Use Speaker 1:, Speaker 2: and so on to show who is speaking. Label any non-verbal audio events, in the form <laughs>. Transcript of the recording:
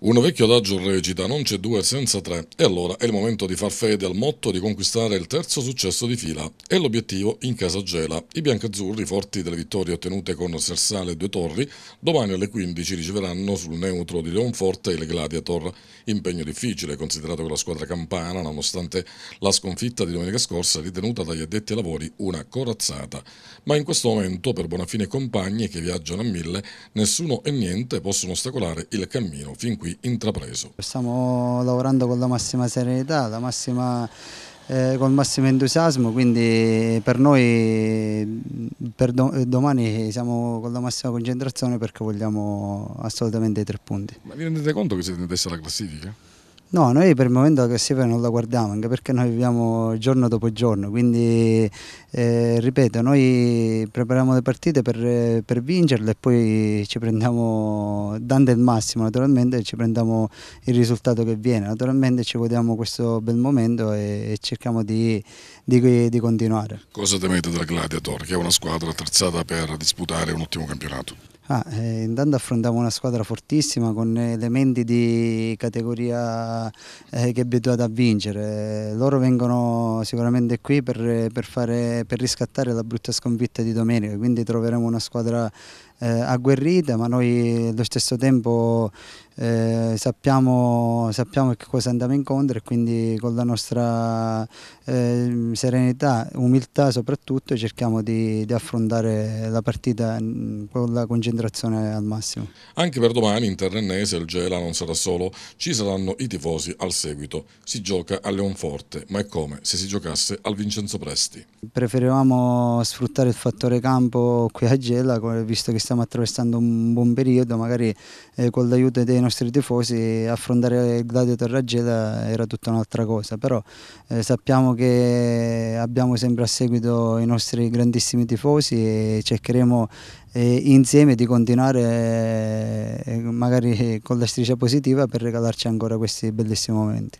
Speaker 1: Un vecchio adagio recita non c'è due senza tre e allora è il momento di far fede al motto di conquistare il terzo successo di fila e l'obiettivo in casa Gela. I biancazzurri, forti delle vittorie ottenute con Sersale e Due Torri, domani alle 15 riceveranno sul neutro di Leonforte il Gladiator. Impegno difficile considerato che la squadra campana, nonostante la sconfitta di domenica scorsa, ritenuta dagli addetti ai lavori una corazzata. Ma in questo momento per Bonafine e compagni che viaggiano a mille, nessuno e niente possono ostacolare il cammino fin
Speaker 2: qui qui intrapreso. Stiamo lavorando con la massima serenità, la massima eh, col massimo entusiasmo, quindi per noi per domani siamo con la massima concentrazione perché vogliamo assolutamente i tre punti.
Speaker 1: Ma vi rendete conto che siete in testa alla classifica?
Speaker 2: No, noi per il momento la classifica non la guardiamo, anche perché noi viviamo giorno dopo giorno, quindi eh, ripeto, noi prepariamo le partite per, per, vincerle e poi ci prendiamo, dando il massimo naturalmente, ci prendiamo il risultato che viene, naturalmente ci godiamo questo bel momento e, e cerchiamo di, di, di continuare.
Speaker 1: Cosa temete dal Gladiator, che è una squadra attrezzata per disputare un ottimo campionato?
Speaker 2: Ah, eh, intanto affrontiamo una squadra fortissima con elementi di categoria eh, che è abituata a vincere. Loro vengono sicuramente qui per, per, fare, per riscattare la brutta sconfitta di domenica, quindi troveremo una squadra eh, agguerrita, ma noi allo stesso tempo eh, sappiamo, sappiamo, che cosa andiamo incontro e quindi con la nostra eh, serenità, umiltà soprattutto, cerchiamo di, di, affrontare la partita mm, con la concentrazione al massimo.
Speaker 1: Anche per domani in Terrennese il Gela non sarà solo, ci saranno i tifosi al seguito. Si gioca a Leonforte, ma è come se si giocasse al Vincenzo Presti.
Speaker 2: Preferivamo sfruttare il fattore campo qui a Gela, visto che stiamo attraversando un buon periodo, magari eh, con l'aiuto dei nostri tifosi affrontare il Gladio Torragela era tutta un'altra cosa, però eh, sappiamo che abbiamo sempre a seguito i nostri grandissimi tifosi e cercheremo eh, insieme di continuare eh, magari <laughs> con la striscia positiva per regalarci ancora questi bellissimi momenti.